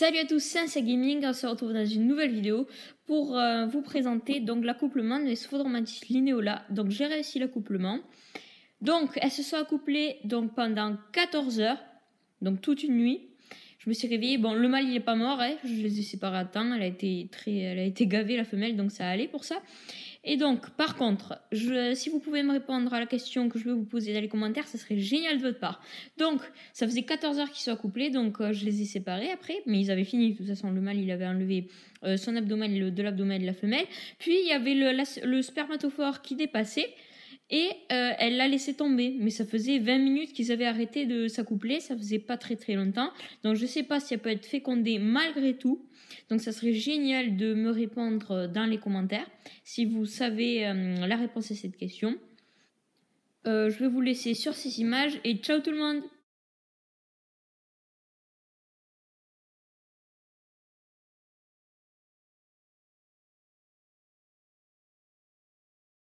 Salut à tous, c'est Gaming, on se retrouve dans une nouvelle vidéo pour euh, vous présenter donc l'accouplement des Sphodromatis Linéola. Donc j'ai réussi l'accouplement. Donc elles se sont accouplées donc, pendant 14 heures, donc toute une nuit. Je me suis réveillée, bon le mâle il n'est pas mort, hein. je les ai séparés à temps, elle a été très, elle a été gavée la femelle donc ça allait pour ça. Et donc, par contre, si vous pouvez me répondre à la question que je vais vous poser dans les commentaires, ça serait génial de votre part. Donc, ça faisait 14 heures qu'ils sont accouplés, donc euh, je les ai séparés après, mais ils avaient fini. De toute façon, le mâle, il avait enlevé euh, son abdomen, de l'abdomen de la femelle. Puis, il y avait le spermatophore qui dépassait. Et euh, elle l'a laissé tomber. Mais ça faisait 20 minutes qu'ils avaient arrêté de s'accoupler. Ça faisait pas très très longtemps. Donc je sais pas si elle peut être fécondée malgré tout. Donc ça serait génial de me répondre euh, dans les commentaires si vous savez euh, la réponse à cette question. je vais vous laisser sur ces images et ciao tout le monde